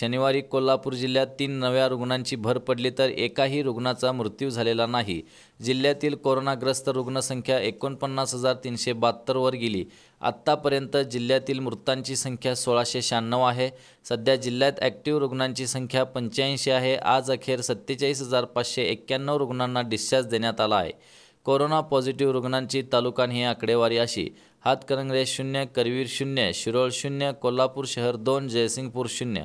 शनिवारी कोल्हापूर जिल्ह्यात तीन नव्या रुग्णांची भर पडली तर एकाही रुग्णाचा मृत्यू झालेला नाही जिल्ह्यातील कोरोनाग्रस्त रुग्णसंख्या एकोणपन्नास हजार तीनशे बहात्तरवर गेली आत्तापर्यंत जिल्ह्यातील मृतांची संख्या सोळाशे शहाण्णव आहे सध्या जिल्ह्यात ॲक्टिव्ह रुग्णांची संख्या पंच्याऐंशी आहे आज अखेर सत्तेचाळीस हजार पाचशे एक्क्याण्णव रुग्णांना डिस्चार्ज देण्यात आला आहे कोरोना पॉझिटिव्ह रुग्णांची तालुकान ही आकडेवारी अशी हातकरंगरे शून्य करवीर शून्य शिरोळ शून्य कोल्हापूर शहर दोन जयसिंगपूर शून्य